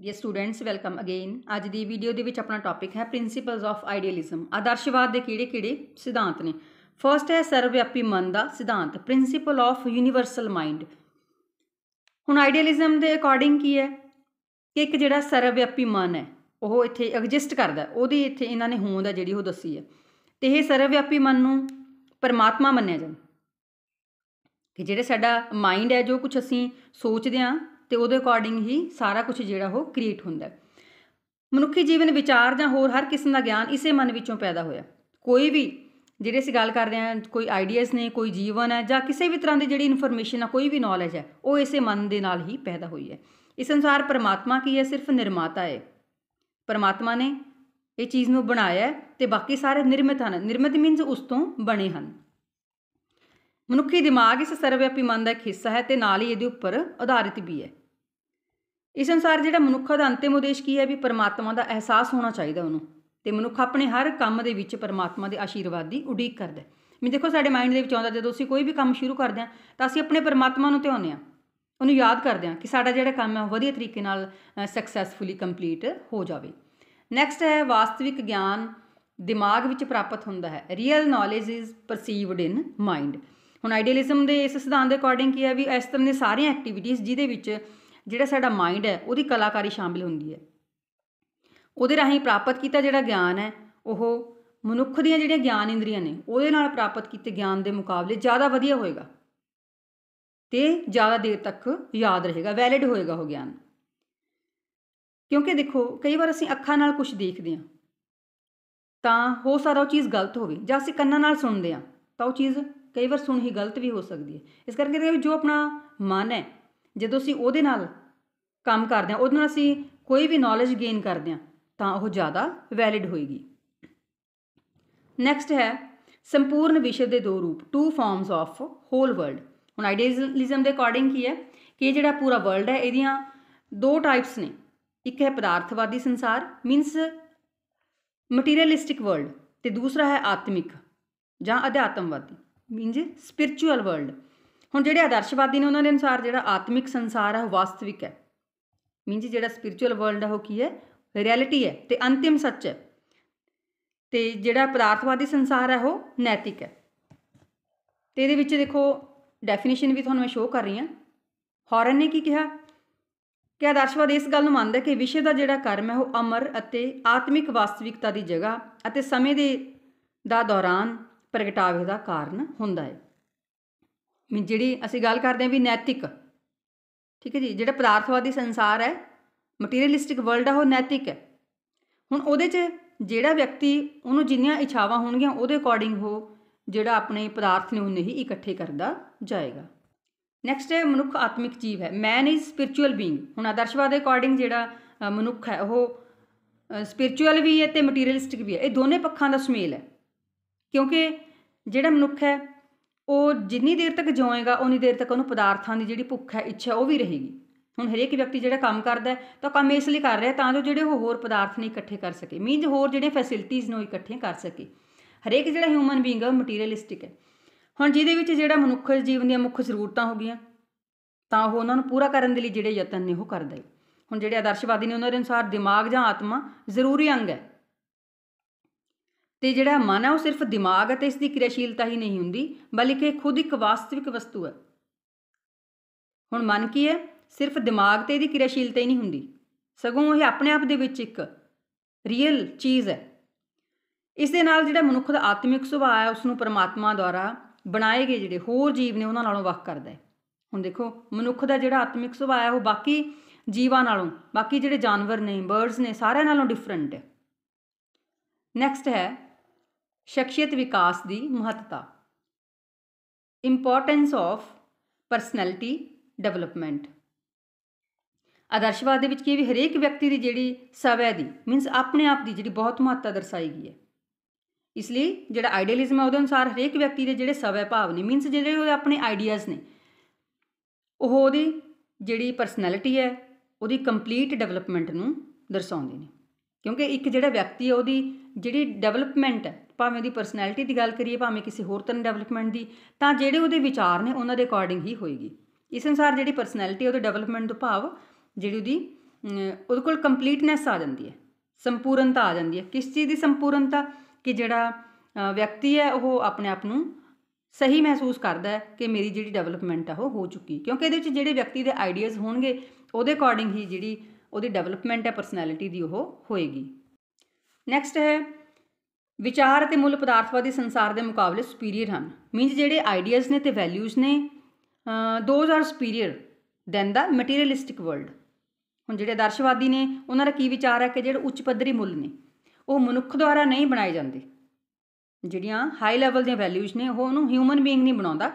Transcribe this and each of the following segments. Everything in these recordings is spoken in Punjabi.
ਡੀਅਰ ਸਟੂਡੈਂਟਸ ਵੈਲਕਮ ਅਗੇਨ ਅੱਜ ਦੀ ਵੀਡੀਓ ਦੇ ਵਿੱਚ ਆਪਣਾ ਟੌਪਿਕ ਹੈ ਪ੍ਰਿੰਸੀਪਲਸ ਆਫ ਆਈਡੀਅਲਿਜ਼ਮ ਆਦਰਸ਼ਵਾਦ ਦੇ ਕਿਹੜੇ-ਕਿਹੜੇ ਸਿਧਾਂਤ ਨੇ ਫਰਸਟ ਹੈ ਸਰਵਵਿਆਪੀ ਮਨ ਦਾ ਸਿਧਾਂਤ ਪ੍ਰਿੰਸੀਪਲ ਆਫ ਯੂਨੀਵਰਸਲ ਮਾਈਂਡ ਹੁਣ ਆਈਡੀਅਲਿਜ਼ਮ ਦੇ ਅਕੋਰਡਿੰਗ ਕੀ ਹੈ ਕਿ ਇੱਕ ਜਿਹੜਾ ਸਰਵਵਿਆਪੀ ਮਨ ਹੈ ਉਹ ਇੱਥੇ ਐਗਜ਼ਿਸਟ ਕਰਦਾ ਉਹਦੀ ਇੱਥੇ ਇਹਨਾਂ ਨੇ ਹੋਂਦ ਹੈ ਜਿਹੜੀ ਉਹ ਦੱਸੀ ਹੈ ਤੇ ਇਹ ਸਰਵਵਿਆਪੀ ਮਨ ਨੂੰ ਪਰਮਾਤਮਾ ਮੰਨਿਆ ਜਾਂਦਾ ਕਿ ਜਿਹੜੇ ਸਾਡਾ ਮਾਈਂਡ ਹੈ ਜੋ ਕੁਝ ਅਸੀਂ ਸੋਚਦੇ ਆ ਤੇ ਉਹਦੇ ਅਕੋਰਡਿੰਗ ਹੀ ਸਾਰਾ ਕੁਝ ਜਿਹੜਾ ਉਹ ਕ੍ਰੀਏਟ ਹੁੰਦਾ ਮਨੁੱਖੀ ਜੀਵਨ ਵਿਚਾਰ ਜਾਂ ਹੋਰ ਹਰ ਕਿਸਮ ਦਾ ਗਿਆਨ ਇਸੇ ਮਨ ਵਿੱਚੋਂ ਪੈਦਾ ਹੋਇਆ ਕੋਈ ਵੀ ਜਿਹੜੇ ਅਸੀਂ ਗੱਲ ਕਰਦੇ ਹਾਂ ਕੋਈ ਆਈਡੀਆਸ ਨੇ ਕੋਈ ਜੀਵਨ ਹੈ ਜਾਂ ਕਿਸੇ ਵੀ ਤਰ੍ਹਾਂ ਦੀ ਜਿਹੜੀ ਇਨਫੋਰਮੇਸ਼ਨ ਆ ਕੋਈ ਵੀ ਨੌਲੇਜ ਹੈ ਉਹ ਇਸੇ ਮਨ ਦੇ ਨਾਲ ਹੀ ਪੈਦਾ ਹੋਈ ਹੈ ਇਸ ਸੰਸਾਰ ਪਰਮਾਤਮਾ ਕੀ ਹੈ ਸਿਰਫ ਨਿਰਮਾਤਾ ਹੈ ਪਰਮਾਤਮਾ ਨੇ ਇਹ ਚੀਜ਼ ਨੂੰ ਬਣਾਇਆ ਤੇ ਬਾਕੀ ਸਾਰੇ ਨਿਰਮਿਤ ਹਨ ਨਿਰਮਿਤ ਮੀਨਸ ਉਸ ਤੋਂ ਬਣੇ ਹਨ ਮਨੁੱਖੀ ਦਿਮਾਗ ਇਸ ਸਰਵਵਿਆਪੀ ਮਨ ਦਾ ਇੱਕ ਹਿੱਸਾ ਹੈ ਤੇ ਨਾਲ ਹੀ ਇਹਦੇ ਉੱਪਰ ਆਧਾਰਿਤ ਵੀ ਹੈ ਇਸ ਅਨਸਾਰ ਜਿਹੜਾ ਮਨੁੱਖਾ ਦਾ ਅੰਤਿਮ ਉਦੇਸ਼ ਕੀ ਹੈ ਵੀ ਪਰਮਾਤਮਾ ਦਾ ਅਹਿਸਾਸ ਹੋਣਾ ਚਾਹੀਦਾ ਉਹਨੂੰ ਤੇ ਮਨੁੱਖ ਆਪਣੇ ਹਰ ਕੰਮ ਦੇ ਵਿੱਚ ਪਰਮਾਤਮਾ ਦੇ ਆਸ਼ੀਰਵਾਦ ਦੀ ਉਡੀਕ ਕਰਦਾ ਮੈਂ ਦੇਖੋ ਸਾਡੇ ਮਾਈਂਡ ਦੇ ਵਿੱਚ ਆਉਂਦਾ ਜਦੋਂ ਅਸੀਂ ਕੋਈ ਵੀ ਕੰਮ ਸ਼ੁਰੂ ਕਰਦੇ ਹਾਂ ਤਾਂ ਅਸੀਂ ਆਪਣੇ ਪਰਮਾਤਮਾ ਨੂੰ ਧਿਆਉਂਦੇ ਹਾਂ ਉਹਨੂੰ ਯਾਦ ਕਰਦੇ ਹਾਂ ਕਿ ਸਾਡਾ ਜਿਹੜਾ ਕੰਮ ਹੈ ਵਧੀਆ ਤਰੀਕੇ ਨਾਲ ਸਕਸੈਸਫੁਲੀ ਕੰਪਲੀਟ ਹੋ ਜਾਵੇ ਨੈਕਸਟ ਹੈ ਵਾਸਤਵਿਕ ਗਿਆਨ ਦਿਮਾਗ ਵਿੱਚ ਪ੍ਰਾਪਤ ਹੁੰਦਾ ਹੈ real knowledge is perceived in mind ਹੁਣ ਆਈਡੀਅਲਿਜ਼ਮ ਦੇ ਇਸ ਸਿਧਾਂਤ ਦੇ ਅਕੋਰਡਿੰਗ ਕੀ ਹੈ ਵੀ ਇਸ ਤਰ੍ਹਾਂ ਨੇ ਸਾਰੀਆਂ ਐਕਟੀਵਿਟੀਆਂ ਜਿਹਦੇ ਵਿੱਚ ਜਿਹੜਾ ਸਾਡਾ ਮਾਈਂਡ ਹੈ ਉਹਦੀ ਕਲਾਕਾਰੀ ਸ਼ਾਮਿਲ ਹੁੰਦੀ ਹੈ ਉਹਦੇ ਰਾਹੀਂ ਪ੍ਰਾਪਤ ਕੀਤਾ ਜਿਹੜਾ ਗਿਆਨ ਹੈ ਉਹ ਮਨੁੱਖ ਦੀਆਂ ਜਿਹੜੀਆਂ ਗਿਆਨ ਇੰਦਰੀਆਂ ਨੇ ਉਹਦੇ ਨਾਲ ਪ੍ਰਾਪਤ ਕੀਤੇ ਗਿਆਨ ਦੇ ਮੁਕਾਬਲੇ ਜ਼ਿਆਦਾ ਵਧੀਆ ਹੋਏਗਾ ਤੇ ਜ਼ਿਆਦਾ ਦੇਰ ਤੱਕ ਯਾਦ ਰਹੇਗਾ ਵੈਲਿਡ ਹੋਏਗਾ ਉਹ ਗਿਆਨ ਕਿਉਂਕਿ ਦੇਖੋ ਕਈ ਵਾਰ ਅਸੀਂ ਅੱਖਾਂ ਨਾਲ ਕੁਝ ਦੇਖਦੇ ਹਾਂ ਤਾਂ ਹੋ ਸਾਰਾ ਉਹ ਚੀਜ਼ ਗਲਤ ਹੋਵੇ ਜਾਂ ਅਸੀਂ ਕੰਨਾਂ ਨਾਲ ਸੁਣਦੇ ਹਾਂ ਤਾਂ ਉਹ ਚੀਜ਼ ਕਈ ਵਾਰ ਸੁਣ ਹੀ ਗਲਤ ਵੀ ਹੋ ਸਕਦੀ ਹੈ ਇਸ ਕਰਕੇ ਜੋ ਆਪਣਾ ਮਨ ਹੈ ਜਦੋਂ ਅਸੀਂ ਉਹਦੇ ਨਾਲ ਕੰਮ ਕਰਦੇ ਹਾਂ ਉਹਦੇ ਨਾਲ ਅਸੀਂ ਕੋਈ ਵੀ ਨੌਲੇਜ ਗੇਨ ਕਰਦੇ ਹਾਂ ਤਾਂ ਉਹ ਜ਼ਿਆਦਾ ਵੈਲਿਡ ਹੋਏਗੀ ਨੈਕਸਟ ਹੈ ਸੰਪੂਰਨ ਵਿਸ਼ਵ ਦੇ ਦੋ ਰੂਪ two forms of whole world ਹੁਣ ਆਈਡੀਅਲਿਜ਼ਮ ਦੇ ਅਕੋਰਡਿੰਗ ਕੀ ਹੈ ਕਿ ਇਹ ਜਿਹੜਾ ਪੂਰਾ ਵਰਲਡ ਹੈ ਇਹਦੀਆਂ ਦੋ ਟਾਈਪਸ ਨੇ ਇੱਕ ਹੈ ਪਦਾਰਥਵਾਦੀ ਸੰਸਾਰ ਮੀਨਸ ਮਟੀਰੀਅਲਿਸਟਿਕ ਵਰਲਡ ਤੇ ਦੂਸਰਾ ਹੈ ਆਤਮਿਕ ਜਾਂ ਅਧਿਆਤਮਵਾਦੀ ਮੀਨਸ ਸਪਿਰਚੁਅਲ ਵਰਲਡ ਹੁਣ ਜਿਹੜੇ ਆਦਰਸ਼ਵਾਦੀ ਨੇ ਉਹਨਾਂ ਦੇ ਅਨੁਸਾਰ ਜਿਹੜਾ ਆਤਮਿਕ ਸੰਸਾਰ ਹੈ ਉਹ ਵਾਸਤਵਿਕ ਹੈ ਮੀਨਜ ਜਿਹੜਾ ਸਪਿਰਚੁਅਲ ਵਰਲਡ ਹੈ ਉਹ ਕੀ ਹੈ ਰਿਐਲਿਟੀ ਹੈ ਤੇ ਅੰਤਿਮ ਸੱਚ ਹੈ ਤੇ ਜਿਹੜਾ ਪਦਾਰਥਵਾਦੀ ਸੰਸਾਰ ਹੈ ਉਹ ਨੈਤਿਕ ਹੈ ਤੇ ਇਹਦੇ ਵਿੱਚ ਦੇਖੋ ਡੈਫੀਨੇਸ਼ਨ ਵੀ ਤੁਹਾਨੂੰ ਮੈਂ ਸ਼ੋਅ ਕਰ ਰਹੀ ਹਾਂ ਹੌਰਨ ਨੇ ਕੀ ਕਿਹਾ ਕਿ ਆਦਰਸ਼ਵਾਦ ਇਸ ਗੱਲ ਨੂੰ ਮੰਨਦਾ ਕਿ ਵਿਸ਼ੇ ਦਾ ਜਿਹੜਾ ਕਰਮ ਹੈ ਉਹ ਅਮਰ ਅਤੇ ਆਤਮਿਕ ਵਾਸਤਵਿਕਤਾ ਦੀ ਜਗ੍ਹਾ ਅਤੇ ਸਮੇਂ ਦੇ ਦਾ ਦੌਰਾਨ ਪ੍ਰਗਟਾਵੇ ਦਾ ਕਾਰਨ ਹੁੰਦਾ ਹੈ ਜਿਹੜੀ ਅਸੀਂ ਗੱਲ ਕਰਦੇ ਆ ਵੀ ਨੈਤਿਕ ਠੀਕ ਹੈ ਜੀ ਜਿਹੜਾ ਪਦਾਰਥਵਾਦੀ ਸੰਸਾਰ ਹੈ ਮਟੀਰੀਅਲਿਸਟਿਕ ਵਰਲਡ ਆ ਉਹ ਨੈਤਿਕ ਹੈ ਹੁਣ ਉਹਦੇ 'ਚ ਜਿਹੜਾ ਵਿਅਕਤੀ ਉਹਨੂੰ ਜਿੰਨੀਆਂ ਇਛਾਵਾਂ ਹੋਣਗੀਆਂ ਉਹਦੇ ਅਕੋਰਡਿੰਗ ਉਹ ਜਿਹੜਾ ਆਪਣੇ ਪਦਾਰਥ ਨੇ ਉਹਨੇ ਹੀ ਇਕੱਠੇ ਕਰਦਾ ਜਾਏਗਾ ਨੈਕਸਟ ਹੈ ਮਨੁੱਖ ਆਤਮਿਕ ਜੀਵ ਹੈ ਮੈਨ ਇਜ਼ ਸਪਿਰਚੁਅਲ ਬੀਇੰਗ ਹੁਣ ਆਦਰਸ਼ਵਾਦ ਦੇ ਅਕੋਰਡਿੰਗ ਜਿਹੜਾ ਮਨੁੱਖ ਹੈ ਉਹ ਸਪਿਰਚੁਅਲ ਵੀ ਹੈ ਤੇ ਮਟੀਰੀਅਲਿਸਟਿਕ ਵੀ ਹੈ ਇਹ ਦੋਨੇ ਪੱਖਾਂ ਦਾ ਸੁਮੇਲ ਹੈ ਕਿਉਂਕਿ ਜਿਹੜਾ ਮਨੁੱਖ ਹੈ ਉਹ ਜਿੰਨੀ ਦੇਰ ਤੱਕ ਜਿਉਏਗਾ ਉਨੀ ਦੇਰ ਤੱਕ ਉਹਨੂੰ ਪਦਾਰਥਾਂ ਦੀ ਜਿਹੜੀ ਭੁੱਖ ਹੈ ਇੱਛਾ ਉਹ ਵੀ ਰਹੇਗੀ ਹੁਣ ਹਰੇਕ ਵਿਅਕਤੀ ਜਿਹੜਾ ਕੰਮ ਕਰਦਾ ਤਾਂ ਕੰਮ ਇਸ ਲਈ ਕਰ ਰਿਹਾ ਤਾਂ ਜੋ ਜਿਹੜੇ ਉਹ ਹੋਰ ਪਦਾਰਥ ਨਹੀਂ ਇਕੱਠੇ ਕਰ ਸਕੇ ਮੀਨਜ਼ ਹੋਰ ਜਿਹੜੀਆਂ ਫੈਸਿਲਿਟੀਆਂ ਨੂੰ ਇਕੱਠੀਆਂ ਕਰ ਸਕੇ ਹਰੇਕ ਜਿਹੜਾ ਹਿਊਮਨ ਬੀਇੰਗ ਹੈ ਮਟੀਰੀਅਲਿਸਟਿਕ ਹੈ ਹੁਣ ਜਿਹਦੇ ਵਿੱਚ ਜਿਹੜਾ ਮਨੁੱਖ ਜੀਵਨ ਦੀਆਂ ਮੁੱਖ ਜ਼ਰੂਰਤਾਂ ਹੋ ਗਈਆਂ ਤਾਂ ਉਹ ਉਹਨਾਂ ਨੂੰ ਪੂਰਾ ਕਰਨ ਦੇ ਲਈ ਜਿਹੜੇ ਯਤਨ ਨੇ ਉਹ ਕਰਦਾ ਹੈ ਹੁਣ ਜਿਹੜੇ ਆਦਰਸ਼ਵਾਦੀ ਨੇ ਉਹਨਾਂ ਦੇ ਅਨੁਸਾਰ ਦਿਮਾਗ ਜਾਂ ਆਤਮਾ ਜ਼ਰੂਰੀ ਅੰਗ ਹੈ ਤੇ ਜਿਹੜਾ ਮਨ ਹੈ ਉਹ ਸਿਰਫ ਦਿਮਾਗ ਅਤੇ ਇਸ ਦੀ ਕਿਰਿਆਸ਼ੀਲਤਾ ਹੀ ਨਹੀਂ ਹੁੰਦੀ ਬਲਕਿ ਇਹ ਖੁਦ ਇੱਕ ਵਾਸਤਵਿਕ ਵਸਤੂ ਹੈ ਹੁਣ ਮਨ ਕੀ ਹੈ ਸਿਰਫ ਦਿਮਾਗ ਤੇ ਇਹਦੀ ਕਿਰਿਆਸ਼ੀਲਤਾ ਹੀ ਨਹੀਂ ਹੁੰਦੀ ਸਗੋਂ ਇਹ ਆਪਣੇ ਆਪ ਦੇ ਵਿੱਚ ਇੱਕ ਰੀਅਲ ਚੀਜ਼ ਹੈ ਇਸ ਦੇ ਨਾਲ ਜਿਹੜਾ ਮਨੁੱਖ ਦਾ ਆਤਮਿਕ ਸੁਭਾਅ ਹੈ ਉਸ ਨੂੰ ਪਰਮਾਤਮਾ ਦੁਆਰਾ ਬਣਾਏ ਗਏ ਜਿਹੜੇ ਹੋਰ ਜੀਵ ਨੇ ਉਹਨਾਂ ਨਾਲੋਂ ਵੱਖ ਕਰਦਾ ਹੈ ਹੁਣ ਦੇਖੋ ਮਨੁੱਖ ਦਾ ਜਿਹੜਾ ਆਤਮਿਕ ਸੁਭਾਅ ਹੈ ਉਹ ਬਾਕੀ ਜੀਵਾਂ ਨਾਲੋਂ ਬਾਕੀ ਜਿਹੜੇ ਜਾਨਵਰ ਨੇ ਬਰਡਸ ਨੇ ਸਾਰਿਆਂ ਨਾਲੋਂ ਡਿਫਰੈਂਟ ਹੈ ਨੈਕਸਟ ਹੈ ਸ਼ਖਸੀਅਤ ਵਿਕਾਸ ਦੀ ਮਹੱਤਤਾ ਇੰਪੋਰਟੈਂਸ ਆਫ ਪਰਸਨੈਲਿਟੀ ਡਿਵੈਲਪਮੈਂਟ ਆਦਰਸ਼ਵਾਦ ਦੇ ਵਿੱਚ ਕੀ ਵੀ ਹਰੇਕ ਵਿਅਕਤੀ ਦੀ ਜਿਹੜੀ ਸਵੈ ਦੀ ਮੀਨਸ ਆਪਣੇ ਆਪ ਦੀ ਜਿਹੜੀ ਬਹੁਤ ਮਹੱਤਤਾ ਦਰਸਾਈ ਗਈ ਹੈ ਇਸ ਲਈ ਜਿਹੜਾ ਆਈਡੀਅਲਿਜ਼ਮ ਹੈ ਉਹਦੇ ਅਨੁਸਾਰ ਹਰੇਕ ਵਿਅਕਤੀ ਦੇ ਜਿਹੜੇ ਸਵੈ ਭਾਵ ਨੇ ਮੀਨਸ ਜਿਹੜੇ ਉਹਦੇ ਆਪਣੇ ਆਈਡੀਆਜ਼ ਨੇ ਉਹ ਉਹਦੀ ਜਿਹੜੀ ਪਰਸਨੈਲਿਟੀ ਹੈ ਉਹਦੀ ਕੰਪਲੀਟ ਡਿਵੈਲਪਮੈਂਟ ਨੂੰ ਦਰਸਾਉਂਦੇ ਨੇ ਕਿਉਂਕਿ ਇੱਕ ਜਿਹੜਾ ਵਿਅਕਤੀ ਹੈ ਉਹਦੀ ਜਿਹੜੀ ਡਿਵੈਲਪਮੈਂਟ ਹੈ ਭਾਵੇਂ ਉਹਦੀ ਪਰਸਨੈਲਿਟੀ ਦੀ ਗੱਲ ਕਰੀਏ ਭਾਵੇਂ ਕਿਸੇ ਹੋਰ ਤਰ੍ਹਾਂ ਡਿਵੈਲਪਮੈਂਟ ਦੀ ਤਾਂ ਜਿਹੜੇ ਉਹਦੇ ਵਿਚਾਰ ਨੇ ਉਹਨਾਂ ਦੇ ਅਕੋਰਡਿੰਗ ਹੀ ਹੋਏਗੀ ਇਸ ਅਨਸਾਰ ਜਿਹੜੀ ਪਰਸਨੈਲਿਟੀ ਉਹਦੇ ਡਿਵੈਲਪਮੈਂਟ ਤੋਂ ਭਾਵ ਜਿਹੜੀ ਉਹਦੀ ਉਹਦੇ ਕੋਲ ਕੰਪਲੀਟਨੈਸ ਆ ਜਾਂਦੀ ਹੈ ਸੰਪੂਰਨਤਾ ਆ ਜਾਂਦੀ ਹੈ ਕਿਸ ਚੀਜ਼ ਦੀ ਸੰਪੂਰਨਤਾ ਕਿ ਜਿਹੜਾ ਵਿਅਕਤੀ ਹੈ ਉਹ ਆਪਣੇ ਆਪ ਨੂੰ ਸਹੀ ਮਹਿਸੂਸ ਕਰਦਾ ਹੈ ਕਿ ਮੇਰੀ ਜਿਹੜੀ ਡਿਵੈਲਪਮੈਂਟ ਆ ਉਹ ਹੋ ਚੁੱਕੀ ਕਿਉਂਕਿ ਇਹਦੇ ਵਿੱਚ ਜਿਹੜੇ ਵਿਅਕਤੀ ਦੇ ਆਈਡੀਆਜ਼ ਹੋਣਗੇ ਉਹਦੇ ਅਕੋਰਡਿੰਗ ਹੀ ਜਿਹੜੀ ਉਹਦੀ ਡਿਵੈਲਪਮੈਂਟ ਹੈ ਪਰਸਨੈਲਿਟੀ ਦੀ ਉਹ ਹੋਏਗੀ ਨੈਕਸਟ ਹੈ ਵਿਚਾਰ ਅਤੇ ਮੂਲ ਪਦਾਰਥਵਾਦੀ ਸੰਸਾਰ ਦੇ ਮੁਕਾਬਲੇ ਸੁਪੀਰੀਅਰ ਹਨ ਮੀਨਸ ਜਿਹੜੇ ਆਈਡੀਆਜ਼ ਨੇ ਤੇ ਵੈਲਿਊਜ਼ ਨੇ those are superior than the materialistic world ਹੁਣ ਜਿਹੜੇ ਆਦਰਸ਼ਵਾਦੀ ਨੇ ਉਹਨਾਂ ਦਾ ਕੀ ਵਿਚਾਰ ਹੈ ਕਿ ਜਿਹੜੇ ਉੱਚ ਪੱਧਰੀ ਮੁੱਲ ਨੇ ਉਹ ਮਨੁੱਖ ਦੁਆਰਾ ਨਹੀਂ ਬਣਾਏ ਜਾਂਦੇ ਜਿਹੜੀਆਂ ਹਾਈ ਲੈਵਲ ਦੀਆਂ ਵੈਲਿਊਜ਼ ਨੇ ਉਹ ਉਹਨੂੰ ਹਿਊਮਨ ਬੀਇੰਗ ਨਹੀਂ ਬਣਾਉਂਦਾ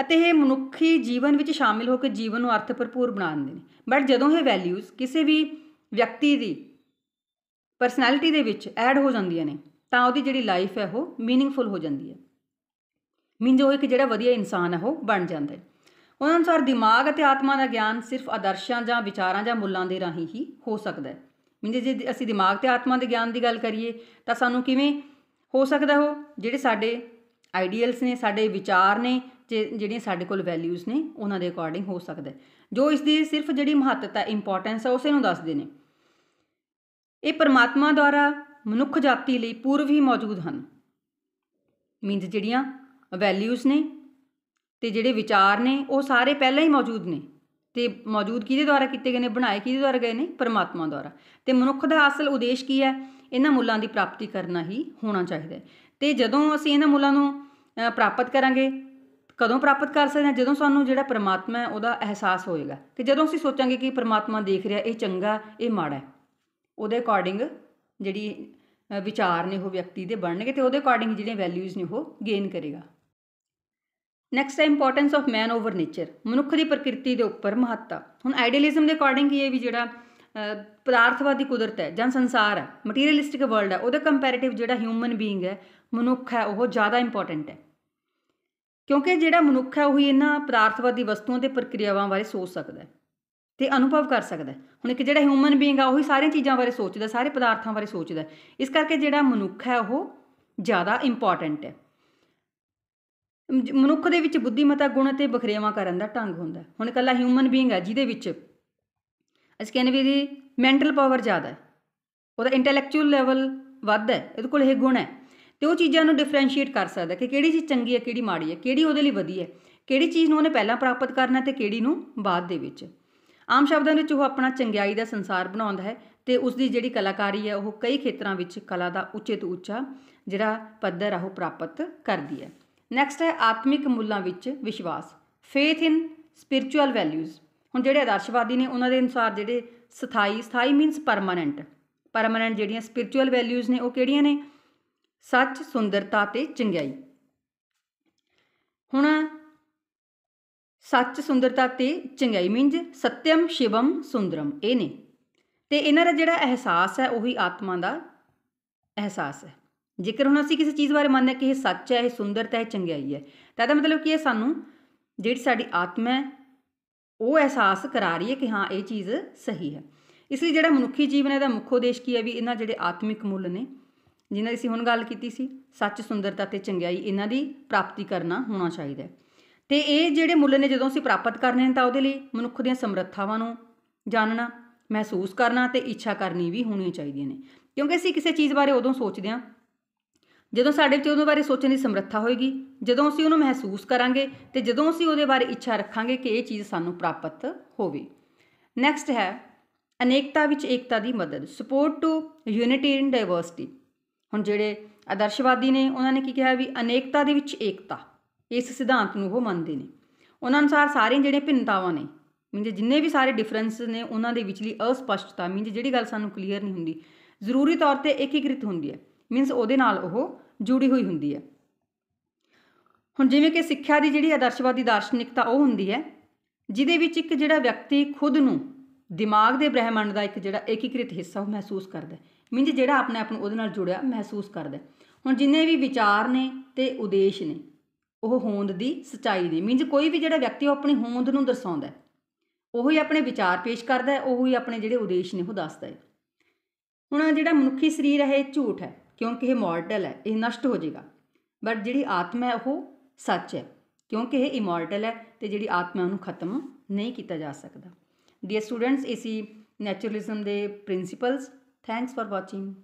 ਅਤੇ ਇਹ ਮਨੁੱਖੀ ਜੀਵਨ ਵਿੱਚ ਸ਼ਾਮਿਲ ਹੋ ਕੇ ਜੀਵਨ ਨੂੰ ਅਰਥ ਭਰਪੂਰ ਬਣਾਉਂਦੇ ਨੇ ਬਟ ਜਦੋਂ ਇਹ ਵੈਲਿਊਜ਼ ਕਿਸੇ ਵੀ ਵਿਅਕਤੀ ਦੀ ਪਰਸਨੈਲਿਟੀ ਦੇ ਵਿੱਚ ਐਡ ਹੋ ਜਾਂਦੀਆਂ ਨੇ ਤਾਂ ਉਹਦੀ ਜਿਹੜੀ ਲਾਈਫ ਹੈ ਉਹ मीनिंगफुल ਹੋ ਜਾਂਦੀ ਹੈ ਮੀਨਜ਼ ਉਹ ਇੱਕ ਜਿਹੜਾ ਵਧੀਆ ਇਨਸਾਨ ਹੈ ਉਹ ਬਣ ਜਾਂਦਾ ਹੈ ਉਹਨਾਂ ਅਨੁਸਾਰ ਦਿਮਾਗ ਅਤੇ ਆਤਮਾ ਦਾ ਗਿਆਨ ਸਿਰਫ ਆਦਰਸ਼ਾਂ ਜਾਂ ਵਿਚਾਰਾਂ ਜਾਂ ਮੁੱਲਾਂ ਦੇ ਰਾਹੀਂ ਹੀ ਹੋ ਸਕਦਾ ਹੈ ਮੀਨਜ਼ ਜੇ ਅਸੀਂ ਦਿਮਾਗ ਤੇ ਆਤਮਾ ਦੇ ਗਿਆਨ ਦੀ ਗੱਲ ਕਰੀਏ ਤਾਂ ਸਾਨੂੰ ਕਿਵੇਂ ਹੋ ਸਕਦਾ ਹੋ ਜਿਹੜੇ ਸਾਡੇ ਆਈਡੀਅਲਸ ਨੇ ਸਾਡੇ ਵਿਚਾਰ ਨੇ ਜਿਹੜੀਆਂ ਸਾਡੇ ਕੋਲ ਵੈਲਿਊਜ਼ ਨੇ ਉਹਨਾਂ ਦੇ ਅਕੋਰਡਿੰਗ ਹੋ ਸਕਦਾ ਜੋ ਇਸ ਦੀ ਸਿਰਫ ਜਿਹੜੀ ਮਹੱਤਤਾ ਇੰਪੋਰਟੈਂਸ ਹੈ ਉਸੇ ਨੂੰ ਦੱਸਦੇ ਨੇ ਇਹ ਪਰਮਾਤਮਾ ਦੁਆਰਾ ਮਨੁੱਖ ਜਾਤੀ ਲਈ ਪੂਰਵ ਹੀ ਮੌਜੂਦ ਹਨ ਮੀਨਸ ਜਿਹੜੀਆਂ ਵੈਲਿਊਜ਼ ਨੇ ਤੇ ਜਿਹੜੇ ਵਿਚਾਰ ਨੇ ਉਹ ਸਾਰੇ ਪਹਿਲਾਂ ਹੀ ਮੌਜੂਦ ਨੇ ਤੇ ਮੌਜੂਦ ਕਿਹਦੇ ਦੁਆਰਾ ਕੀਤੇ ਗਏ ਨੇ ਬਣਾਏ ਕਿਹਦੇ ਦੁਆਰਾ ਗਏ ਨੇ ਪਰਮਾਤਮਾ ਦੁਆਰਾ ਤੇ ਮਨੁੱਖ ਦਾ ਅਸਲ ਉਦੇਸ਼ ਕੀ ਹੈ ਇਹਨਾਂ ਮੁੱਲਾਂ ਦੀ ਪ੍ਰਾਪਤੀ ਕਰਨਾ ਹੀ ਹੋਣਾ ਚਾਹੀਦਾ ਹੈ ਤੇ ਜਦੋਂ ਅਸੀਂ ਇਹਨਾਂ ਮੁੱਲਾਂ ਨੂੰ ਪ੍ਰਾਪਤ ਕਰਾਂਗੇ ਕਦੋਂ ਪ੍ਰਾਪਤ ਕਰ ਸਕਦੇ ਹਾਂ ਜਦੋਂ ਸਾਨੂੰ ਜਿਹੜਾ ਪਰਮਾਤਮਾ ਹੈ ਉਹਦਾ ਅਹਿਸਾਸ ਹੋਏਗਾ ਕਿ ਜਦੋਂ ਅਸੀਂ ਸੋਚਾਂਗੇ ਕਿ ਪਰਮਾਤਮਾ ਦੇਖ ਰਿਹਾ ਇਹ ਚੰਗਾ ਇਹ ਮਾੜਾ ਹੈ ਉਹਦੇ ਅਕੋਰਡਿੰਗ ਜਿਹੜੀ ਵਿਚਾਰ ਨੇ ਉਹ ਵਿਅਕਤੀ ਦੇ ਬਣਨਗੇ ਤੇ ਉਹਦੇ ਅਕੋਰਡਿੰਗ ਜਿਹੜੀਆਂ ਵੈਲਿਊਜ਼ ਨੇ ਉਹ ਗੇਨ ਕਰੇਗਾ ਨੈਕਸਟ ਹੈ importance of man over nature ਮਨੁੱਖ ਦੀ ਪ੍ਰਕਿਰਤੀ ਦੇ ਉੱਪਰ ਮਹੱਤਤਾ ਹੁਣ ਆਈਡੀਅਲਿਜ਼ਮ ਦੇ ਅਕੋਰਡਿੰਗ ਇਹ ਵੀ ਜਿਹੜਾ ਪਦਾਰਥਵਾਦੀ ਕੁਦਰਤ ਹੈ ਜਾਂ ਸੰਸਾਰ ਹੈ ਮਟੀਰੀਅਲਿਸਟਿਕ ਵਰਲਡ ਹੈ ਉਹਦੇ ਕੰਪੈਰੀਟਿਵ ਜਿਹੜਾ ਹਿਊਮਨ ਬੀਇੰਗ ਹੈ ਮਨੁੱਖ ਹੈ ਉਹ ਜ਼ਿਆਦਾ ਇੰਪੋਰਟੈਂਟ ਹੈ ਕਿਉਂਕਿ ਜਿਹੜਾ ਮਨੁੱਖ ਹੈ ਉਹ ਹੀ ਇਹਨਾਂ ਪਦਾਰਥਵਾਦੀ ਵਸਤੂਆਂ ਤੇ ਪ੍ਰਕਿਰਿਆਵਾਂ ਬਾਰੇ ਸੋਚ ਸਕਦਾ ਹੈ ਤੇ ਅਨੁਭਵ ਕਰ ਸਕਦਾ ਹੁਣ ਇੱਕ ਜਿਹੜਾ ਹਿਊਮਨ ਬੀਇੰਗ ਆ ਉਹੀ ਸਾਰੀਆਂ ਚੀਜ਼ਾਂ ਬਾਰੇ ਸੋਚਦਾ ਸਾਰੇ ਪਦਾਰਥਾਂ ਬਾਰੇ ਸੋਚਦਾ ਇਸ ਕਰਕੇ ਜਿਹੜਾ ਮਨੁੱਖ ਹੈ ਉਹ ਜ਼ਿਆਦਾ ਇੰਪੋਰਟੈਂਟ ਹੈ ਮਨੁੱਖ ਦੇ ਵਿੱਚ ਬੁੱਧੀਮਤਾ ਗੁਣ ਤੇ ਬਖਰੇਵਾ ਕਰਨ ਦਾ ਢੰਗ ਹੁੰਦਾ ਹੁਣ ਇਕੱਲਾ ਹਿਊਮਨ ਬੀਇੰਗ ਹੈ ਜਿਹਦੇ ਵਿੱਚ ਅਸੀਂ ਕਹਿੰਦੇ ਵੀ ਇਹਦੀ ਮੈਂਟਲ ਪਾਵਰ ਜ਼ਿਆਦਾ ਹੈ ਉਹਦਾ ਇੰਟੈਲੈਕਚੁਅਲ ਲੈਵਲ ਵੱਧ ਹੈ ਇਹਦੇ ਕੋਲ ਇਹ ਗੁਣ ਹੈ ਤੇ ਉਹ ਚੀਜ਼ਾਂ ਨੂੰ ਡਿਫਰੈਂਸ਼ੀਏਟ ਕਰ ਸਕਦਾ ਕਿ ਕਿਹੜੀ ਚੀਜ਼ ਚੰਗੀ ਹੈ ਕਿਹੜੀ ਮਾੜੀ ਹੈ ਕਿਹੜੀ ਉਹਦੇ ਲਈ ਵਧੀਆ ਹੈ ਕਿਹੜੀ ਚੀਜ਼ ਨੂੰ ਉਹਨੇ ਪਹਿਲਾਂ ਪ੍ਰਾਪਤ ਕਰਨਾ ਤੇ ਕਿਹੜੀ ਨੂੰ ਬਾਅਦ ਦੇ ਵਿੱਚ ਆਮ ਸ਼ਬਦਾਂ ਵਿੱਚ ਉਹ ਆਪਣਾ ਚੰਗਿਆਈ ਦਾ ਸੰਸਾਰ ਬਣਾਉਂਦਾ ਹੈ ਤੇ ਉਸ ਦੀ ਜਿਹੜੀ ਕਲਾਕਾਰੀ ਹੈ ਉਹ ਕਈ ਖੇਤਰਾਂ ਵਿੱਚ ਕਲਾ ਦਾ ਉੱਚੇ ਤੋਂ ਉੱਚਾ ਜਿਹੜਾ ਪੱਧਰ ਆ ਉਹ ਪ੍ਰਾਪਤ ਕਰਦੀ ਹੈ ਨੈਕਸਟ ਹੈ ਆਤਮਿਕ ਮੁੱਲਾਂ ਵਿੱਚ ਵਿਸ਼ਵਾਸ ਫੇਥ ਇਨ ਸਪਿਰਚੁਅਲ ਵੈਲਿਊਜ਼ ਹੁਣ ਜਿਹੜੇ ਆਦਰਸ਼ਵਾਦੀ ਨੇ ਉਹਨਾਂ ਦੇ ਅਨੁਸਾਰ ਜਿਹੜੇ ਸਥਾਈ ਸਥਾਈ ਮੀਨਸ ਪਰਮਨੈਂਟ ਪਰਮਨੈਂਟ ਜਿਹੜੀਆਂ ਸਪਿਰਚੁਅਲ ਵੈਲਿਊਜ਼ ਨੇ ਉਹ ਕਿਹੜੀਆਂ ਨੇ ਸੱਚ ਸੁੰਦਰਤਾ ਤੇ ਚੰਗਿਆਈ ਹੁਣ ਸੱਚ ਸੁੰਦਰਤਾ ਤੇ ਚੰਗਾਈ ਮਿੰਜ ਸਤਿਅਮ ਸ਼ਿਵਮ ਸੁੰਦਰਮ ਇਹ ਨੇ ਤੇ ਇਹਨਾਂ ਦਾ ਜਿਹੜਾ ਅਹਿਸਾਸ ਹੈ ਉਹੀ ਆਤਮਾ ਦਾ ਅਹਿਸਾਸ ਹੈ ਜੇਕਰ ਹੁਣ ਅਸੀਂ ਕਿਸੇ ਚੀਜ਼ ਬਾਰੇ ਮੰਨਿਆ ਕਿ ਇਹ ਸੱਚ ਹੈ ਇਹ ਸੁੰਦਰਤਾ ਹੈ ਚੰਗਿਆਈ ਹੈ ਤਾਂ ਇਹਦਾ ਮਤਲਬ ਕੀ ਹੈ ਸਾਨੂੰ ਜਿਹੜੀ ਸਾਡੀ ਆਤਮਾ ਹੈ ਉਹ ਅਹਿਸਾਸ ਕਰਾ ਰਹੀ ਹੈ ਕਿ ਹਾਂ ਇਹ ਚੀਜ਼ ਸਹੀ ਹੈ ਇਸ ਲਈ ਜਿਹੜਾ ਮਨੁੱਖੀ ਜੀਵਨ ਹੈ ਦਾ ਮੁੱਖ ਉਦੇਸ਼ ਕੀ ਹੈ ਵੀ ਇਹਨਾਂ ਜਿਹੜੇ ਆਤਮਿਕ ਮੁੱਲ ਨੇ ਜਿਨ੍ਹਾਂ ਦੀ ਅਸੀਂ ਹੁਣ ਗੱਲ ਕੀਤੀ ਸੀ ਸੱਚ ਸੁੰਦਰਤਾ ਤੇ ਚੰਗਿਆਈ ਇਹਨਾਂ ਦੀ ਪ੍ਰਾਪਤੀ ਕਰਨਾ ਹੋਣਾ ਚਾਹੀਦਾ ਹੈ ਤੇ ਇਹ ਜਿਹੜੇ ਮੁੱਲ ਨੇ ਜਦੋਂ ਅਸੀਂ ਪ੍ਰਾਪਤ ਕਰਨੇ ਨੇ ਤਾਂ ਉਹਦੇ ਲਈ ਮਨੁੱਖ ਦੀਆਂ ਸਮਰੱਥਾਵਾਂ ਨੂੰ ਜਾਣਨਾ ਮਹਿਸੂਸ ਕਰਨਾ ਤੇ ਇੱਛਾ ਕਰਨੀ ਵੀ ਹੋਣੀ ਚਾਹੀਦੀ ਨੇ ਕਿਉਂਕਿ ਅਸੀਂ ਕਿਸੇ ਚੀਜ਼ ਬਾਰੇ ਉਦੋਂ ਸੋਚਦੇ ਹਾਂ ਜਦੋਂ ਸਾਡੇ ਵਿੱਚ ਉਹਦੇ ਬਾਰੇ ਸੋਚਣ ਦੀ ਸਮਰੱਥਾ ਹੋਏਗੀ ਜਦੋਂ ਅਸੀਂ ਉਹਨੂੰ ਮਹਿਸੂਸ ਕਰਾਂਗੇ ਤੇ ਜਦੋਂ ਅਸੀਂ ਉਹਦੇ ਬਾਰੇ ਇੱਛਾ ਰੱਖਾਂਗੇ ਕਿ ਇਹ ਚੀਜ਼ ਸਾਨੂੰ ਪ੍ਰਾਪਤ ਹੋਵੇ ਨੈਕਸਟ ਹੈ ਅਨੇਕਤਾ ਵਿੱਚ ਏਕਤਾ ਦੀ ਮਦਦ support to unity in diversity ਹੁਣ ਜਿਹੜੇ ਆਦਰਸ਼ਵਾਦੀ ਨੇ ਉਹਨਾਂ ਨੇ ਕੀ ਕਿਹਾ ਵੀ ਅਨੇਕਤਾ ਦੇ ਵਿੱਚ ਏਕਤਾ ਇਸ ਸਿਧਾਂਤ ਨੂੰ ਉਹ ਮੰਨਦੇ ਨੇ ਉਹਨਾਂ ਅਨੁਸਾਰ ਸਾਰੇ ਜਿਹੜੇ ਭਿੰਨਤਾਵਾਂ ਨੇ ਮੀਨਜ਼ ਜਿੰਨੇ ਵੀ ਸਾਰੇ ਡਿਫਰੈਂਸ ਨੇ ਉਹਨਾਂ ਦੇ ਵਿਚਲੀ ਅਸਪਸ਼ਟਤਾ ਮੀਨਜ਼ ਜਿਹੜੀ ਗੱਲ ਸਾਨੂੰ ਕਲੀਅਰ ਨਹੀਂ ਹੁੰਦੀ ਜ਼ਰੂਰੀ ਤੌਰ ਤੇ ਇੱਕੀਕ੍ਰਿਤ ਹੁੰਦੀ ਹੈ ਮੀਨਸ ਉਹਦੇ ਨਾਲ ਉਹ ਜੁੜੀ ਹੋਈ ਹੁੰਦੀ ਹੈ ਹੁਣ ਜਿਵੇਂ ਕਿ ਸਿੱਖਿਆ ਦੀ ਜਿਹੜੀ ਆਦਰਸ਼ਵਾਦੀ ਦਾਰਸ਼ਨਿਕਤਾ ਉਹ ਹੁੰਦੀ ਹੈ ਜਿਦੇ ਵਿੱਚ ਇੱਕ ਜਿਹੜਾ ਵਿਅਕਤੀ ਖੁਦ ਨੂੰ ਦਿਮਾਗ ਦੇ ਬ੍ਰਹਿਮੰਡ ਦਾ ਇੱਕ ਜਿਹੜਾ ਇੱਕੀਕ੍ਰਿਤ ਹਿੱਸਾ ਉਹ ਮਹਿਸੂਸ ਕਰਦਾ ਮੀਨਜ ਜਿਹੜਾ ਆਪਣੇ ਆਪ ਨੂੰ ਉਹਦੇ ਨਾਲ ਜੁੜਿਆ ਮਹਿਸੂਸ ਕਰਦਾ ਹੁਣ ਜਿੰਨੇ ਵੀ ਵਿਚਾਰ ਨੇ ਤੇ ਉਦੇਸ਼ ਨੇ ਉਹ ਹੋਂਦ ਦੀ ਸਚਾਈ ਨੇ ਮੀਨਸ ਕੋਈ ਵੀ ਜਿਹੜਾ ਵਿਅਕਤੀ ਉਹ ਆਪਣੀ ਹੋਂਦ ਨੂੰ ਦਰਸਾਉਂਦਾ ਹੈ ਉਹ ਹੀ ਆਪਣੇ ਵਿਚਾਰ ਪੇਸ਼ ਕਰਦਾ ਹੈ ਉਹ ਹੀ ਆਪਣੇ ਜਿਹੜੇ ਉਦੇਸ਼ ਨੇ ਉਹ ਦੱਸਦਾ ਹੈ ਹੁਣ ਜਿਹੜਾ ਮਨੁੱਖੀ ਸਰੀਰ ਹੈ ਇਹ ਝੂਠ ਹੈ ਕਿਉਂਕਿ ਇਹ ਮੋਰਟਲ ਹੈ ਇਹ ਨਸ਼ਟ ਹੋ ਜਾਏਗਾ ਬਟ ਜਿਹੜੀ ਆਤਮਾ ਹੈ ਉਹ ਸੱਚ ਹੈ ਕਿਉਂਕਿ ਇਹ ਇਮੋਰਟਲ ਹੈ ਤੇ ਜਿਹੜੀ ਆਤਮਾ ਉਹਨੂੰ ਖਤਮ ਨਹੀਂ ਕੀਤਾ ਜਾ ਸਕਦਾ ਡੀਅਰ ਸਟੂਡੈਂਟਸ ਇਸੀ ਨੈਚੁਰਲਿਜ਼ਮ ਦੇ ਪ੍ਰਿੰਸੀਪਲਸ ਥੈਂਕਸ ਫਾਰ ਵਾਚਿੰਗ